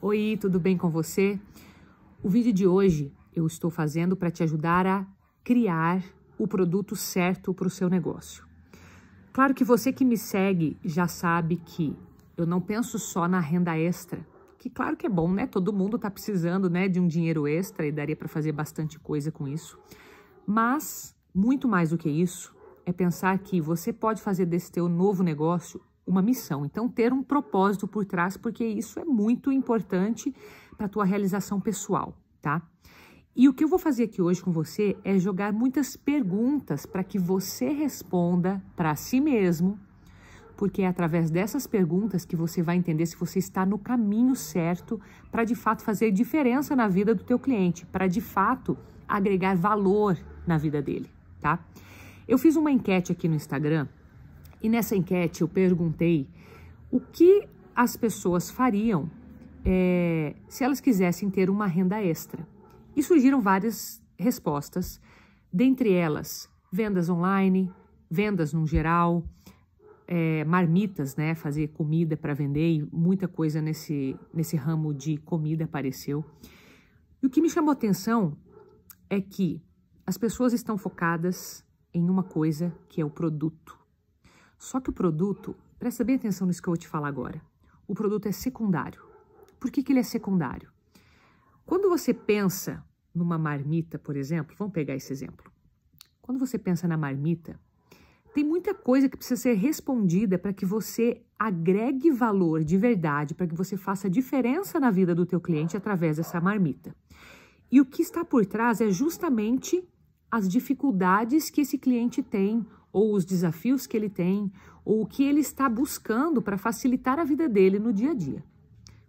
Oi, tudo bem com você? O vídeo de hoje eu estou fazendo para te ajudar a criar o produto certo para o seu negócio. Claro que você que me segue já sabe que eu não penso só na renda extra, que claro que é bom, né? Todo mundo está precisando, né, de um dinheiro extra e daria para fazer bastante coisa com isso. Mas muito mais do que isso, é pensar que você pode fazer desse teu novo negócio uma missão. Então, ter um propósito por trás, porque isso é muito importante para a tua realização pessoal, tá? E o que eu vou fazer aqui hoje com você é jogar muitas perguntas para que você responda para si mesmo, porque é através dessas perguntas que você vai entender se você está no caminho certo para de fato fazer diferença na vida do teu cliente, para de fato agregar valor na vida dele, tá? Eu fiz uma enquete aqui no Instagram e nessa enquete eu perguntei o que as pessoas fariam é, se elas quisessem ter uma renda extra. E surgiram várias respostas, dentre elas vendas online, vendas no geral, é, marmitas, né? Fazer comida para vender e muita coisa nesse, nesse ramo de comida apareceu. E o que me chamou atenção é que as pessoas estão focadas em uma coisa que é o produto. Só que o produto, presta bem atenção nisso que eu vou te falar agora. O produto é secundário. Por que, que ele é secundário? Quando você pensa numa marmita, por exemplo, vamos pegar esse exemplo. Quando você pensa na marmita, tem muita coisa que precisa ser respondida para que você agregue valor de verdade, para que você faça diferença na vida do teu cliente através dessa marmita. E o que está por trás é justamente as dificuldades que esse cliente tem ou os desafios que ele tem, ou o que ele está buscando para facilitar a vida dele no dia a dia.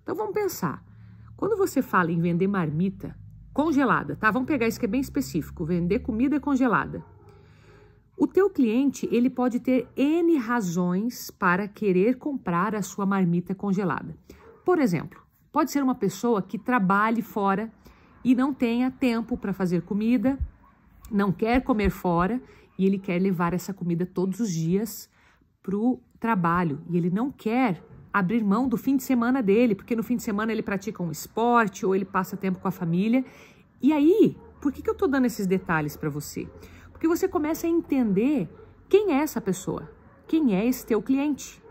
Então vamos pensar. Quando você fala em vender marmita congelada, tá? Vamos pegar isso que é bem específico, vender comida congelada. O teu cliente, ele pode ter N razões para querer comprar a sua marmita congelada. Por exemplo, pode ser uma pessoa que trabalhe fora e não tenha tempo para fazer comida, não quer comer fora e ele quer levar essa comida todos os dias para o trabalho e ele não quer abrir mão do fim de semana dele, porque no fim de semana ele pratica um esporte ou ele passa tempo com a família. E aí, por que, que eu estou dando esses detalhes para você? Porque você começa a entender quem é essa pessoa, quem é esse teu cliente.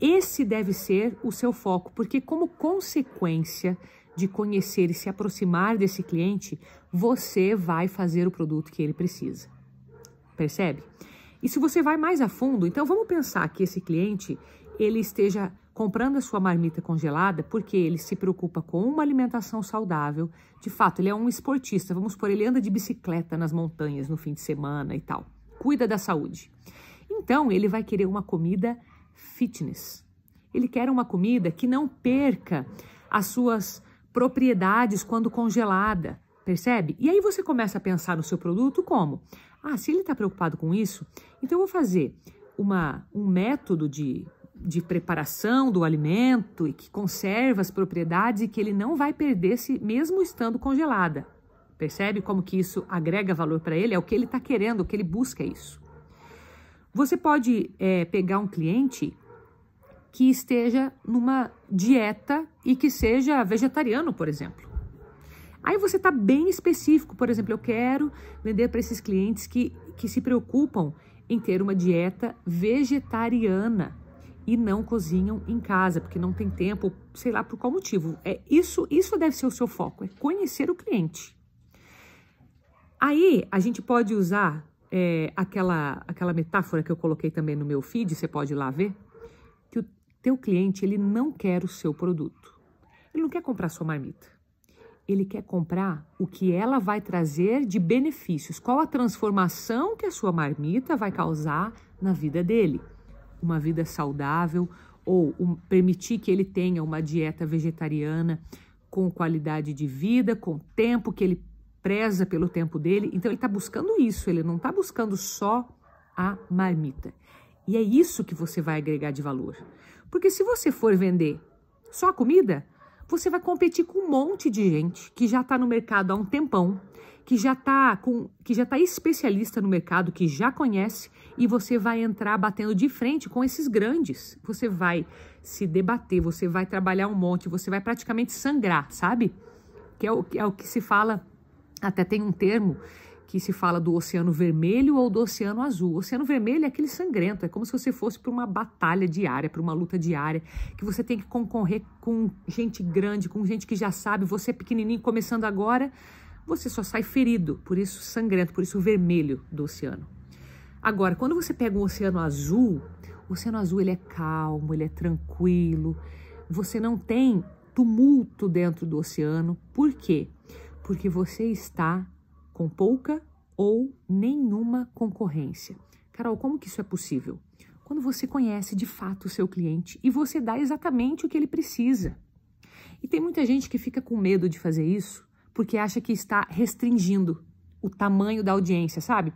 Esse deve ser o seu foco, porque como consequência de conhecer e se aproximar desse cliente, você vai fazer o produto que ele precisa percebe? E se você vai mais a fundo, então vamos pensar que esse cliente ele esteja comprando a sua marmita congelada porque ele se preocupa com uma alimentação saudável. De fato, ele é um esportista, vamos por ele anda de bicicleta nas montanhas no fim de semana e tal. Cuida da saúde. Então, ele vai querer uma comida fitness. Ele quer uma comida que não perca as suas propriedades quando congelada, percebe? E aí você começa a pensar no seu produto como ah, se ele está preocupado com isso, então eu vou fazer uma, um método de, de preparação do alimento e que conserva as propriedades e que ele não vai perder se mesmo estando congelada. Percebe como que isso agrega valor para ele? É o que ele está querendo, o que ele busca é isso. Você pode é, pegar um cliente que esteja numa dieta e que seja vegetariano, por exemplo. Aí você está bem específico, por exemplo, eu quero vender para esses clientes que, que se preocupam em ter uma dieta vegetariana e não cozinham em casa, porque não tem tempo, sei lá por qual motivo. É isso, isso deve ser o seu foco, é conhecer o cliente. Aí a gente pode usar é, aquela, aquela metáfora que eu coloquei também no meu feed, você pode ir lá ver, que o teu cliente ele não quer o seu produto. Ele não quer comprar sua marmita ele quer comprar o que ela vai trazer de benefícios, qual a transformação que a sua marmita vai causar na vida dele. Uma vida saudável ou um, permitir que ele tenha uma dieta vegetariana com qualidade de vida, com tempo que ele preza pelo tempo dele. Então ele está buscando isso, ele não está buscando só a marmita. E é isso que você vai agregar de valor. Porque se você for vender só a comida, você vai competir com um monte de gente que já está no mercado há um tempão, que já está com, que já tá especialista no mercado, que já conhece, e você vai entrar batendo de frente com esses grandes. Você vai se debater, você vai trabalhar um monte, você vai praticamente sangrar, sabe? Que é o, é o que se fala, até tem um termo que se fala do Oceano Vermelho ou do Oceano Azul. O Oceano Vermelho é aquele sangrento, é como se você fosse para uma batalha diária, para uma luta diária, que você tem que concorrer com gente grande, com gente que já sabe, você é pequenininho começando agora, você só sai ferido, por isso sangrento, por isso vermelho do oceano. Agora, quando você pega um oceano azul, o oceano azul ele é calmo, ele é tranquilo, você não tem tumulto dentro do oceano. Por quê? Porque você está com pouca ou nenhuma concorrência. Carol, como que isso é possível? Quando você conhece de fato o seu cliente e você dá exatamente o que ele precisa. E tem muita gente que fica com medo de fazer isso porque acha que está restringindo o tamanho da audiência, sabe?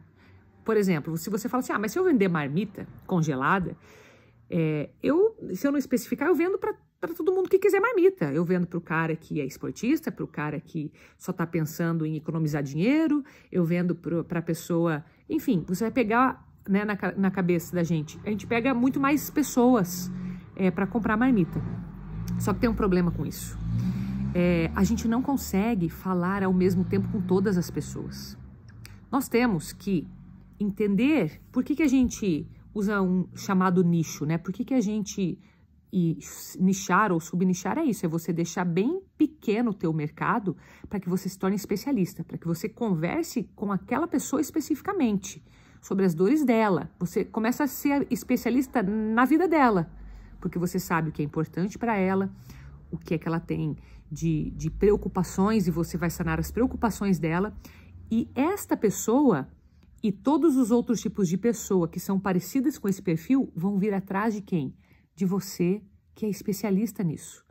Por exemplo, se você fala assim, ah, mas se eu vender marmita congelada, é, eu, se eu não especificar, eu vendo para para todo mundo que quiser marmita. Eu vendo para o cara que é esportista, para o cara que só está pensando em economizar dinheiro, eu vendo para a pessoa. Enfim, você vai pegar né, na, na, cabeça da gente. A gente pega muito mais pessoas é, para comprar marmita. Só que tem um problema com isso. É, a gente não consegue falar ao mesmo tempo com todas as pessoas. Nós temos que entender por que, que a gente usa um chamado nicho, né? Por que, que a gente e nichar ou subnichar é isso, é você deixar bem pequeno o teu mercado para que você se torne especialista, para que você converse com aquela pessoa especificamente sobre as dores dela. Você começa a ser especialista na vida dela, porque você sabe o que é importante para ela, o que é que ela tem de, de preocupações e você vai sanar as preocupações dela. E esta pessoa e todos os outros tipos de pessoa que são parecidas com esse perfil vão vir atrás de quem? de você que é especialista nisso.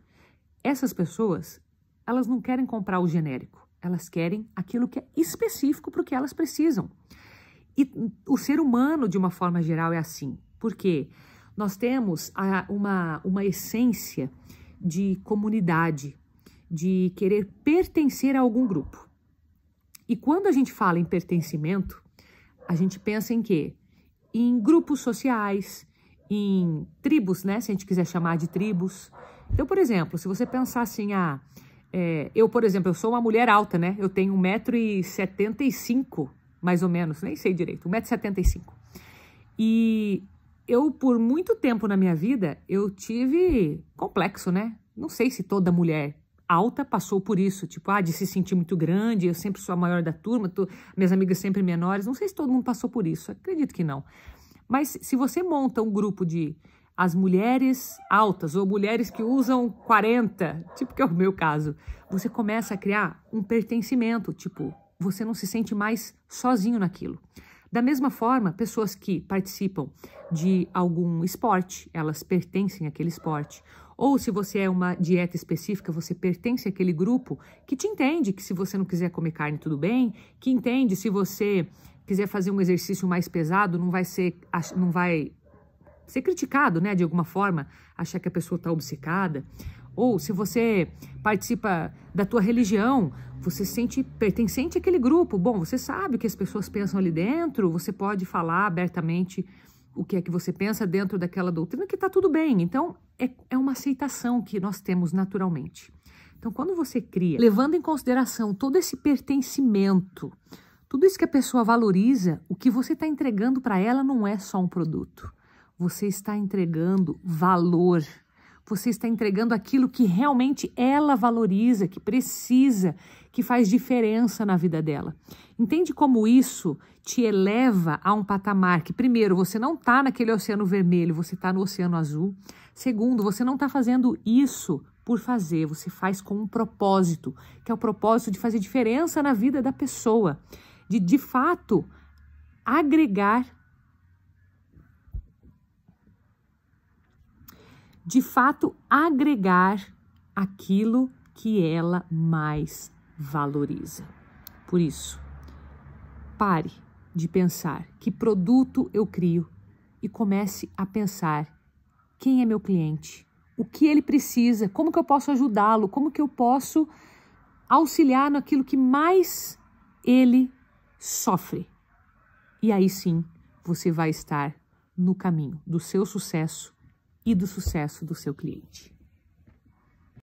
Essas pessoas, elas não querem comprar o genérico, elas querem aquilo que é específico para o que elas precisam. E o ser humano, de uma forma geral, é assim, porque nós temos a, uma, uma essência de comunidade, de querer pertencer a algum grupo. E quando a gente fala em pertencimento, a gente pensa em quê? Em grupos sociais, em tribos, né? Se a gente quiser chamar de tribos. Então, por exemplo, se você pensar assim, ah, é, eu, por exemplo, eu sou uma mulher alta, né? Eu tenho 1,75m, mais ou menos, nem sei direito, 1,75m. E eu, por muito tempo na minha vida, eu tive complexo, né? Não sei se toda mulher alta passou por isso, tipo, ah, de se sentir muito grande, eu sempre sou a maior da turma, tô, minhas amigas sempre menores, não sei se todo mundo passou por isso, acredito que não. Mas se você monta um grupo de as mulheres altas ou mulheres que usam 40, tipo que é o meu caso, você começa a criar um pertencimento, tipo, você não se sente mais sozinho naquilo. Da mesma forma, pessoas que participam de algum esporte, elas pertencem àquele esporte. Ou se você é uma dieta específica, você pertence àquele grupo que te entende que se você não quiser comer carne, tudo bem, que entende se você quiser fazer um exercício mais pesado, não vai ser, não vai ser criticado, né, de alguma forma, achar que a pessoa está obcecada. Ou se você participa da tua religião, você se sente pertencente àquele grupo. Bom, você sabe o que as pessoas pensam ali dentro, você pode falar abertamente o que é que você pensa dentro daquela doutrina, que está tudo bem. Então, é, é uma aceitação que nós temos naturalmente. Então, quando você cria, levando em consideração todo esse pertencimento, tudo isso que a pessoa valoriza, o que você está entregando para ela não é só um produto. Você está entregando valor. Você está entregando aquilo que realmente ela valoriza, que precisa, que faz diferença na vida dela. Entende como isso te eleva a um patamar que, primeiro, você não está naquele oceano vermelho, você está no oceano azul. Segundo, você não está fazendo isso por fazer, você faz com um propósito, que é o propósito de fazer diferença na vida da pessoa de de fato agregar de fato agregar aquilo que ela mais valoriza. Por isso, pare de pensar que produto eu crio e comece a pensar quem é meu cliente, o que ele precisa, como que eu posso ajudá-lo, como que eu posso auxiliar naquilo que mais ele sofre. E aí sim você vai estar no caminho do seu sucesso e do sucesso do seu cliente.